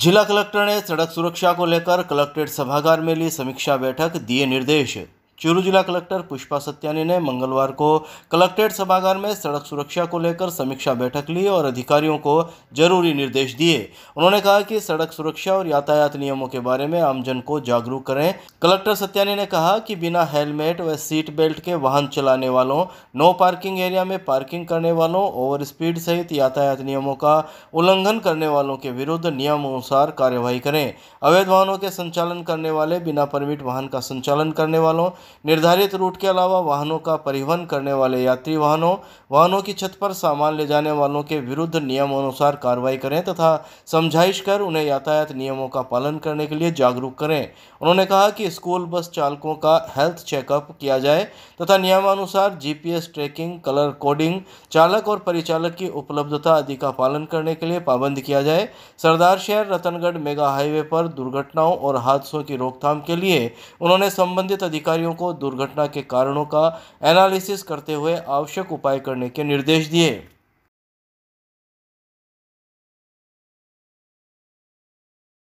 जिला कलेक्टर ने सड़क सुरक्षा को लेकर कलेक्ट्रेट सभागार में ली समीक्षा बैठक दिए निर्देश चूरू जिला कलेक्टर पुष्पा सत्यानी ने मंगलवार को कलेक्ट्रेट सभागार में सड़क सुरक्षा को लेकर समीक्षा बैठक ली और अधिकारियों को जरूरी निर्देश दिए उन्होंने कहा कि सड़क सुरक्षा और यातायात नियमों के बारे में आमजन को जागरूक करें कलेक्टर सत्यानी ने कहा कि बिना हेलमेट व सीट बेल्ट के वाहन चलाने वालों नो पार्किंग एरिया में पार्किंग करने वालों ओवर स्पीड सहित यातायात नियमों का उल्लंघन करने वालों के विरुद्ध नियमानुसार कार्यवाही करें अवैध वाहनों के संचालन करने वाले बिना परमिट वाहन का संचालन करने वालों निर्धारित रूट के अलावा वाहनों का परिवहन करने वाले यात्री वाहनों वाहनों की छत पर सामान ले जाने वालों के विरुद्ध नियमानुसार कार्रवाई करें तथा समझाइश कर उन्हें यातायात नियमों का पालन करने के लिए जागरूक करें उन्होंने कहा कि स्कूल बस चालकों का हेल्थ चेकअप किया जाए तथा नियमानुसार जीपीएस ट्रैकिंग कलर कोडिंग चालक और परिचालक की उपलब्धता आदि का पालन करने के लिए पाबंद किया जाए सरदार शहर रतनगढ़ मेगा हाईवे पर दुर्घटनाओं और हादसों की रोकथाम के लिए उन्होंने संबंधित अधिकारियों को को दुर्घटना के कारणों का एनालिसिस करते हुए आवश्यक उपाय करने के निर्देश दिए